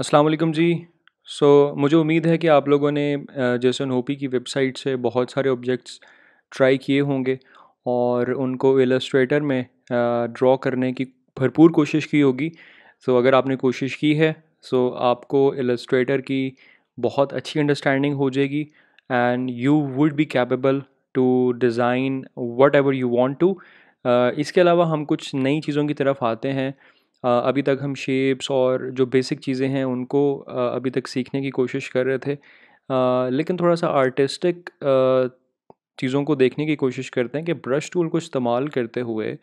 अस्सलाम वालेकुम जी सो so, मुझे उम्मीद है कि आप लोगों ने जैसन होपी की वेबसाइट से बहुत सारे ऑब्जेक्ट्स ट्राई किए होंगे और उनको एलस्ट्रेटर में ड्रॉ करने की भरपूर कोशिश की होगी सो so, अगर आपने कोशिश की है सो so, आपको एलस्ट्रेटर की बहुत अच्छी अंडरस्टैंडिंग हो जाएगी and you would be capable to design whatever you want to इसके अलावा हम कुछ नई चीज़ों की तरफ आते हैं अभी तक हम शेप्स और जो बेसिक चीज़ें हैं उनको अभी तक सीखने की कोशिश कर रहे थे लेकिन थोड़ा सा आर्टिस्टिक चीज़ों को देखने की कोशिश करते हैं कि ब्रश टूल को इस्तेमाल करते हुए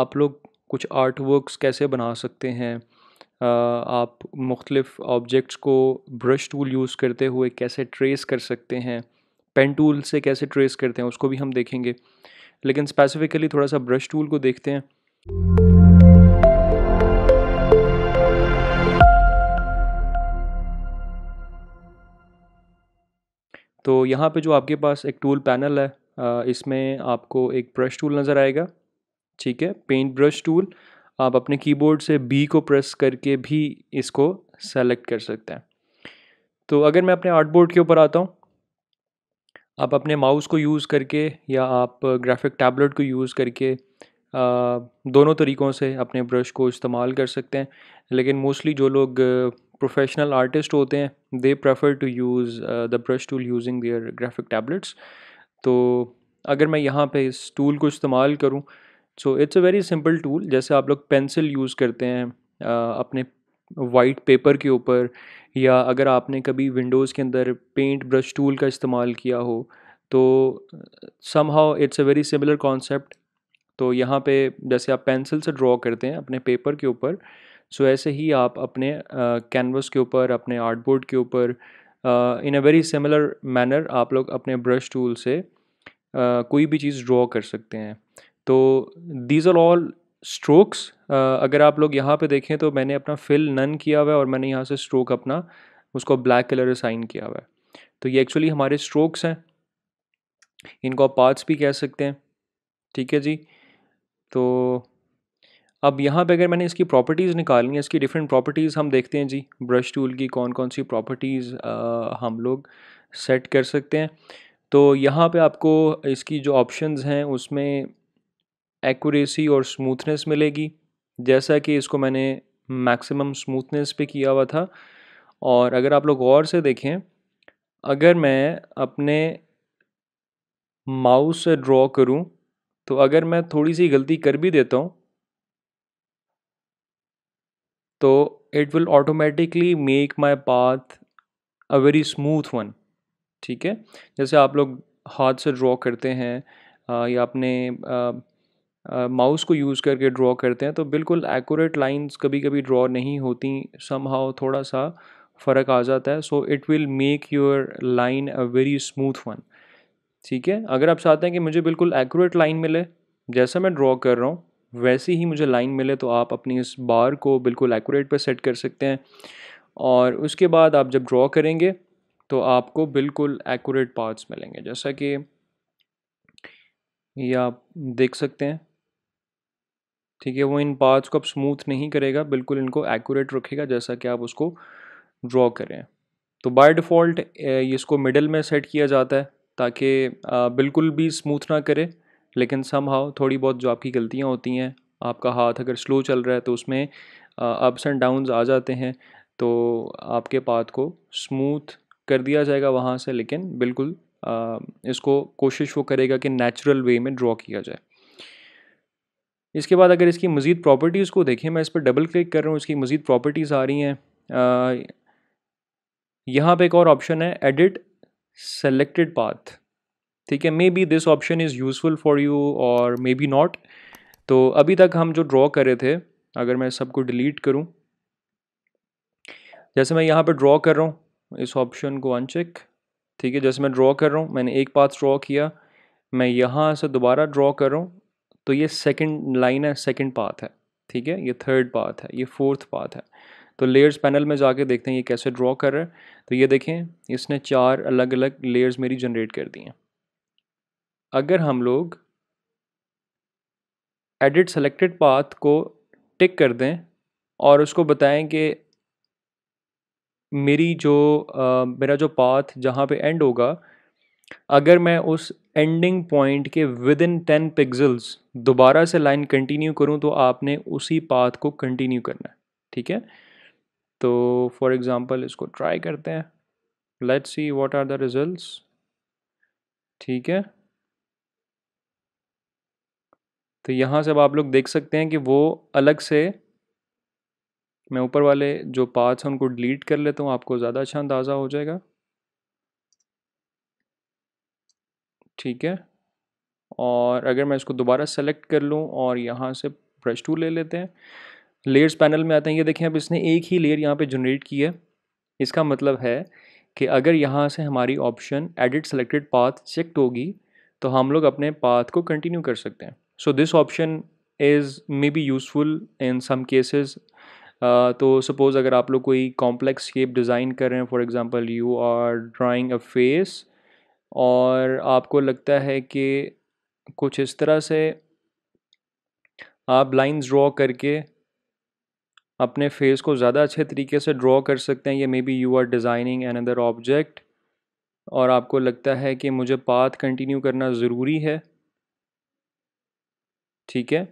आप लोग कुछ आर्ट वर्कस कैसे बना सकते हैं आप मुख्तलिफ़ ऑब्जेक्ट्स को ब्रश टूल यूज़ करते हुए कैसे ट्रेस कर सकते हैं पेन टूल से कैसे ट्रेस करते हैं उसको भी हम देखेंगे लेकिन स्पेसिफ़िकली थोड़ा सा ब्रश टूल को देखते हैं तो यहाँ पे जो आपके पास एक टूल पैनल है इसमें आपको एक ब्रश टूल नज़र आएगा ठीक है पेंट ब्रश टूल आप अपने कीबोर्ड से बी को प्रेस करके भी इसको सेलेक्ट कर सकते हैं तो अगर मैं अपने आर्टबोर्ड के ऊपर आता हूँ आप अपने माउस को यूज़ करके या आप ग्राफिक टैबलेट को यूज़ करके दोनों तरीक़ों से अपने ब्रश को इस्तेमाल कर सकते हैं लेकिन मोस्टली जो लोग प्रोफेशनल आर्टिस्ट होते हैं they prefer to use the brush tool using their graphic tablets तो अगर मैं यहाँ पे इस टूल को इस्तेमाल करूँ so it's a very simple tool जैसे आप लोग पेंसिल यूज़ करते हैं uh, अपने वाइट पेपर के ऊपर या अगर आपने कभी विंडोज़ के अंदर पेंट ब्रश टूल का इस्तेमाल किया हो तो somehow it's a very similar concept तो यहाँ पे जैसे आप पेंसिल से ड्रॉ करते हैं अपने पेपर के ऊपर सो ऐसे ही आप अपने कैनवस के ऊपर अपने आर्ट बोर्ड के ऊपर in a very similar manner आप लोग अपने ब्रश टूल से कोई भी चीज़ ड्रॉ कर सकते हैं तो दीज आर ऑल स्ट्रोक्स अगर आप लोग यहाँ पे देखें तो मैंने अपना फिल नन किया हुआ है और मैंने यहाँ से स्ट्रोक अपना उसको ब्लैक कलर असाइन किया हुआ है तो ये एक्चुअली हमारे स्ट्रोक्स हैं इनको आप पार्ट्स भी कह सकते हैं ठीक है जी तो अब यहाँ पे अगर मैंने इसकी प्रॉपर्टीज़ निकालनी है इसकी डिफरेंट प्रॉपर्टीज़ हम देखते हैं जी ब्रश टूल की कौन कौन सी प्रॉपर्टीज़ हम लोग सेट कर सकते हैं तो यहाँ पे आपको इसकी जो ऑप्शंस हैं उसमें एक्यूरेसी और स्मूथनेस मिलेगी जैसा कि इसको मैंने मैक्सिमम स्मूथनेस पे किया हुआ था और अगर आप लोग गौर से देखें अगर मैं अपने माउस से ड्रॉ करूं तो अगर मैं थोड़ी सी गलती कर भी देता हूं तो it will automatically make my path a very smooth one ठीक है जैसे आप लोग हाथ से ड्रॉ करते हैं या अपने माउस को यूज़ करके ड्रॉ करते हैं तो बिल्कुल एक्यूरेट लाइंस कभी कभी ड्रॉ नहीं होती सम हाउ थोड़ा सा फ़र्क आ जाता है so it will make your line a very smooth one ठीक है अगर आप चाहते हैं कि मुझे बिल्कुल एक्यूरेट लाइन मिले जैसा मैं ड्रॉ कर रहा हूँ वैसी ही मुझे लाइन मिले तो आप अपनी इस बार को बिल्कुल एक्यूरेट पर सेट कर सकते हैं और उसके बाद आप जब ड्रॉ करेंगे तो आपको बिल्कुल एक्यूरेट पार्ट्स मिलेंगे जैसा कि ये आप देख सकते हैं ठीक है वो इन पार्ट्स को आप स्मूथ नहीं करेगा बिल्कुल इनको एक्यूरेट रखेगा जैसा कि आप उसको ड्रॉ करें तो बाय डिफ़ॉल्ट इसको मिडल में सेट किया जाता है ताकि बिल्कुल भी स्मूथ ना करे लेकिन सम हाउ थोड़ी बहुत जो आपकी गलतियाँ होती हैं आपका हाथ अगर स्लो चल रहा है तो उसमें अप्स एंड डाउन्स आ जाते हैं तो आपके पाथ को स्मूथ कर दिया जाएगा वहाँ से लेकिन बिल्कुल आ, इसको कोशिश वो करेगा कि नेचुरल वे में ड्रॉ किया जाए इसके बाद अगर इसकी मज़ीद प्रॉपर्टीज़ को देखें मैं इस पर डबल क्लिक कर रहा हूँ इसकी मज़ीद प्रॉपर्टीज़ आ रही हैं यहाँ पे एक और ऑप्शन है एडिट सेलेक्टेड पाथ ठीक है maybe this option is useful for you और मे बी नॉट तो अभी तक हम जो ड्रॉ करे थे अगर मैं सबको डिलीट करूँ जैसे मैं यहाँ पर ड्रॉ कर रहा हूँ इस ऑप्शन को अनचेक ठीक है जैसे मैं ड्रॉ कर रहा हूँ मैंने एक पाथ ड्रॉ किया मैं यहाँ से दोबारा ड्रॉ कर रहा हूँ तो ये सेकंड लाइन है सेकंड पाथ है ठीक है ये थर्ड पाथ है ये फोर्थ पाथ है तो लेयर्स पैनल में जाके देखते हैं ये कैसे ड्रॉ कर रहा है तो ये देखें इसने चार अलग अलग लेयर्स मेरी जनरेट कर दी हैं अगर हम लोग एडिट सेलेक्टेड पाथ को टिक कर दें और उसको बताएं कि मेरी जो आ, मेरा जो पाथ जहाँ पे एंड होगा अगर मैं उस एंडिंग पॉइंट के विद इन टेन पिक्सल्स दोबारा से लाइन कंटिन्यू करूँ तो आपने उसी पाथ को कंटिन्यू करना है ठीक है तो फॉर एग्ज़ाम्पल इसको ट्राई करते हैं let's see what are the results ठीक है तो यहाँ से अब आप लोग देख सकते हैं कि वो अलग से मैं ऊपर वाले जो पार्ट्स हैं उनको डिलीट कर लेता हूँ आपको ज़्यादा अच्छा अंदाज़ा हो जाएगा ठीक है और अगर मैं इसको दोबारा सेलेक्ट कर लूँ और यहाँ से ब्रश टू ले लेते हैं लेयर्स पैनल में आते हैं ये देखें अब इसने एक ही लेयर यहाँ पे जनरेट की है इसका मतलब है कि अगर यहाँ से हमारी option edit selected path checked होगी तो हम लोग अपने पाथ को कंटिन्यू कर सकते हैं so this option is maybe useful in some cases तो सपोज़ अगर आप लोग कोई कॉम्प्लेक्स शेप डिज़ाइन कर रहे हैं for example you are drawing a face और आपको लगता है कि कुछ इस तरह से आप लाइंस ड्रॉ करके अपने फेस को ज़्यादा अच्छे तरीके से ड्रॉ कर सकते हैं या maybe you are designing another object और आपको लगता है कि मुझे पाथ कंटिन्यू करना ज़रूरी है ठीक है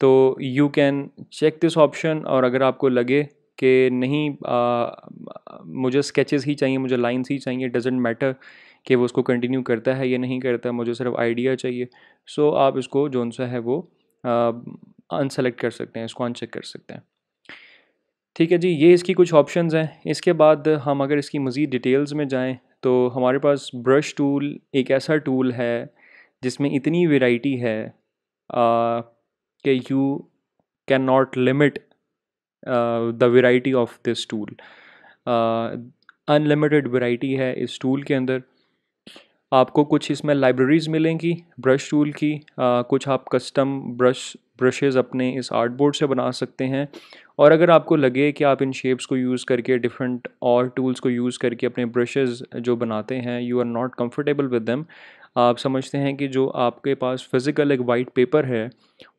तो you can check this option और अगर आपको लगे कि नहीं आ, मुझे स्केचेस ही चाहिए मुझे लाइंस ही चाहिए डजेंट मैटर कि वो उसको कंटिन्यू करता है या नहीं करता मुझे सिर्फ आइडिया चाहिए सो so, आप इसको जो सा है वो अनसेलेक्ट कर सकते हैं इसको अनचेक कर सकते हैं ठीक है जी ये इसकी कुछ ऑप्शंस हैं इसके बाद हम अगर इसकी मज़ीद डिटेल्स में जाएं तो हमारे पास ब्रश टूल एक ऐसा टूल है जिसमें इतनी वेराइटी है Uh, कि you can not limit the variety of this tool unlimited uh, है इस टूल के अंदर आपको कुछ इसमें लाइब्रेरीज़ मिलेंगी ब्रश टूल की uh, कुछ आप कस्टम ब्रश ब्रशेज़ अपने इस आर्ट बोर्ड से बना सकते हैं और अगर आपको लगे कि आप इन शेप्स को यूज़ करके डिफरेंट और टूल्स को यूज़ करके अपने ब्रशेज़ जो बनाते हैं you are not comfortable with them आप समझते हैं कि जो आपके पास फिज़िकल एक वाइट पेपर है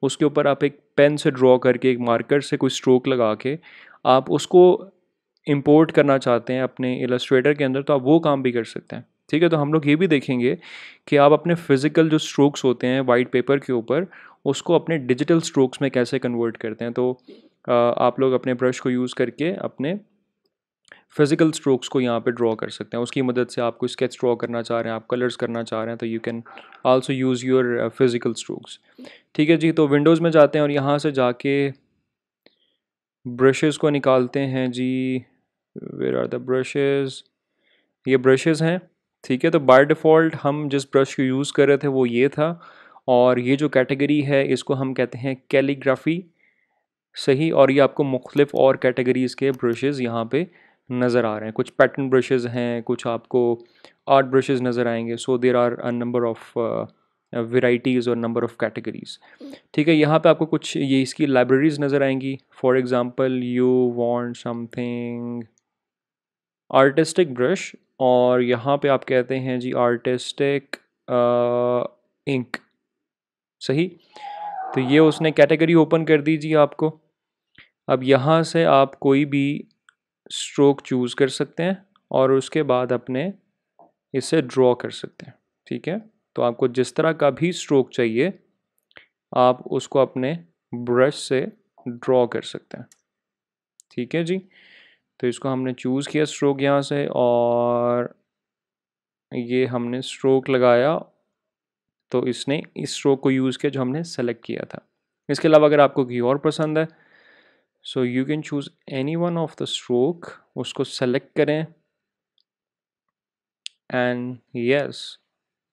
उसके ऊपर आप एक पेन से ड्रॉ करके एक मार्कर से कोई स्ट्रोक लगा के आप उसको इम्पोर्ट करना चाहते हैं अपने इलस्ट्रेटर के अंदर तो आप वो काम भी कर सकते हैं ठीक है तो हम लोग ये भी देखेंगे कि आप अपने फ़िज़िकल जो स्ट्रोक्स होते हैं वाइट पेपर के ऊपर उसको अपने डिजिटल स्ट्रोक्स में कैसे कन्वर्ट करते हैं तो आप लोग अपने ब्रश को यूज़ करके अपने फिज़िकल स्ट्रोक्स को यहाँ पे ड्रॉ कर सकते हैं उसकी मदद से आपको स्केच ड्रॉ करना चाह रहे हैं आप कलर्स करना चाह रहे हैं तो you can also use your physical strokes ठीक है जी तो विंडोज़ में जाते हैं और यहाँ से जाके ब्रशेस को निकालते हैं जी वेर आर द ब्रशेस ये ब्रशेस हैं ठीक है तो बाय डिफ़ॉल्ट हम जिस ब्रश को यूज़ कर रहे थे वो ये था और ये जो कैटेगरी है इसको हम कहते हैं कैलीग्राफ़ी सही और ये आपको मुख्तलिफ़ और कैटेगरीज़ के ब्रशेज़ यहाँ पर नज़र आ रहे हैं कुछ पैटर्न ब्रशेज़ हैं कुछ आपको आर्ट ब्रशेज़ नज़र आएंगे so there are a number of varieties और नंबर ऑफ़ कैटेगरीज़ ठीक है यहाँ पे आपको कुछ ये इसकी लाइब्रेरीज़ नज़र आएंगी for example you want something artistic brush और यहाँ पे आप कहते हैं जी आर्टिस्टिक इंक uh, सही तो ये उसने कैटेगरी ओपन कर दी जी आपको अब यहाँ से आप कोई भी स्ट्रोक चूज़ कर सकते हैं और उसके बाद अपने इसे ड्रॉ कर सकते हैं ठीक है तो आपको जिस तरह का भी स्ट्रोक चाहिए आप उसको अपने ब्रश से ड्रॉ कर सकते हैं ठीक है जी तो इसको हमने चूज़ किया स्ट्रोक यहाँ से और ये हमने स्ट्रोक लगाया तो इसने इस स्ट्रोक को यूज़ किया जो हमने सेलेक्ट किया था इसके अलावा अगर आपको कोई और पसंद है so you can choose any one of the stroke उसको सेलेक्ट करें and yes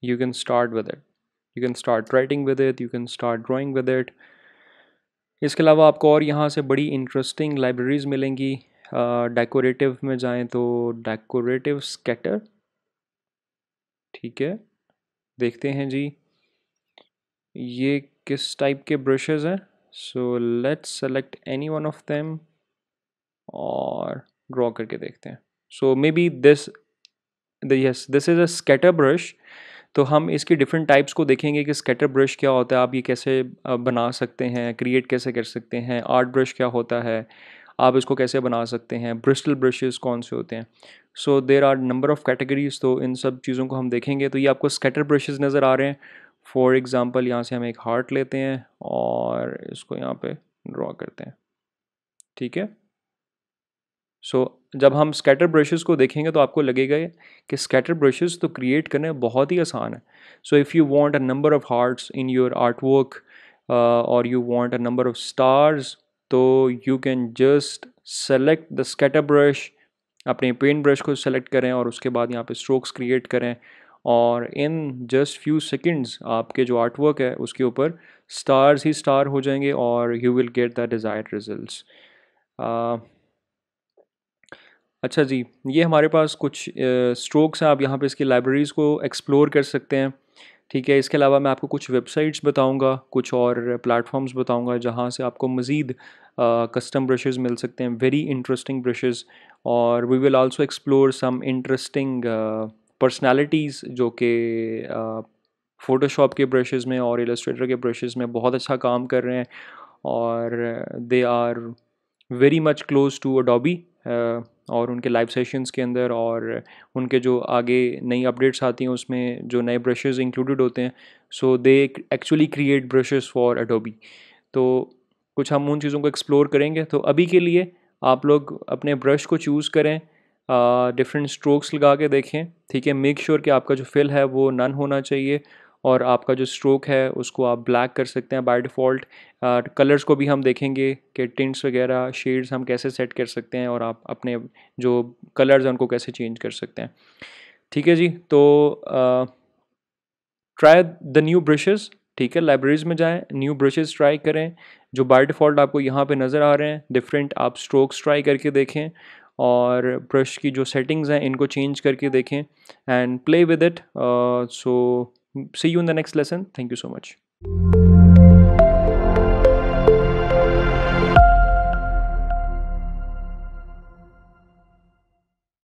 you can start with it you can start writing with it you can start drawing with it इसके अलावा आपको और यहाँ से बड़ी इंटरेस्टिंग लाइब्रेरीज़ मिलेंगी डेकोरेटिव uh, में जाएं तो डेकोरेटिव स्केटर ठीक है देखते हैं जी ये किस टाइप के ब्रशेज़ हैं so let's select any one of them और ड्रॉ करके देखते हैं so maybe this yes this is a scatter brush तो हम इसके डिफरेंट टाइप्स को देखेंगे कि स्केटर ब्रश क्या होता है आप ये कैसे बना सकते हैं क्रिएट कैसे कर सकते हैं आर्ट ब्रश क्या होता है आप इसको कैसे बना सकते हैं ब्रिस्टल ब्रशेज़ कौन से होते हैं so there are number of categories तो इन सब चीज़ों को हम देखेंगे तो ये आपको स्केटर ब्रशेज़ नज़र आ रहे हैं फॉर एग्ज़ाम्पल यहाँ से हम एक हार्ट लेते हैं और इसको यहाँ पे ड्रॉ करते हैं ठीक है सो so, जब हम स्कैटर ब्रशेस को देखेंगे तो आपको लगेगा कि स्कैटर ब्रशेस तो क्रिएट करने बहुत ही आसान है so if you want a number of hearts in your art work और you want a number of stars तो you can just select the scatter brush अपने पेंट ब्रश को सेलेक्ट करें और उसके बाद यहाँ पे स्ट्रोक्स क्रिएट करें और इन जस्ट फ्यू सेकेंड्स आपके जो आर्टवर्क है उसके ऊपर स्टार्स ही स्टार हो जाएंगे और you will get the desired results अच्छा जी ये हमारे पास कुछ स्ट्रोक्स हैं आप यहाँ पे इसकी लाइब्रेरीज़ को एक्सप्लोर कर सकते हैं ठीक है इसके अलावा मैं आपको कुछ वेबसाइट्स बताऊंगा कुछ और प्लेटफॉर्म्स बताऊंगा जहाँ से आपको मज़ीद कस्टम ब्रशेज़ मिल सकते हैं वेरी इंटरेस्टिंग ब्रशेज़ और we will also explore some interesting personalities जो कि फ़ोटोशॉप के ब्रशेस में और एलस्ट्रेटर के ब्रशेस में बहुत अच्छा काम कर रहे हैं और they are very much close to Adobe और उनके लाइव सेशंस के अंदर और उनके जो आगे नई अपडेट्स आती हैं उसमें जो नए ब्रशेस इंक्लूडेड होते हैं so they actually create brushes for Adobe तो कुछ हम उन चीज़ों को एक्सप्लोर करेंगे तो अभी के लिए आप लोग अपने ब्रश को चूज़ करें डिफरेंट स्ट्रोक्स लगा के देखें ठीक है मेक श्योर कि आपका जो फिल है वो नन होना चाहिए और आपका जो स्ट्रोक है उसको आप ब्लैक कर सकते हैं बाय डिफ़ॉल्ट कलर्स को भी हम देखेंगे कि टिंट्स वगैरह शेड्स हम कैसे सेट कर सकते हैं और आप अपने जो कलर्स हैं उनको कैसे चेंज कर सकते हैं ठीक है जी तो ट्राई द न्यू ब्रशेज़ ठीक है लाइब्रेरीज में जाएं न्यू ब्रशेज़ ट्राई करें जो बाय डिफ़ॉल्ट आपको यहाँ पे नज़र आ रहे हैं डिफरेंट आप स्ट्रोक्स ट्राई करके देखें और ब्रश की जो सेटिंग्स हैं इनको चेंज करके देखें and play with it so see you in the next lesson thank you so much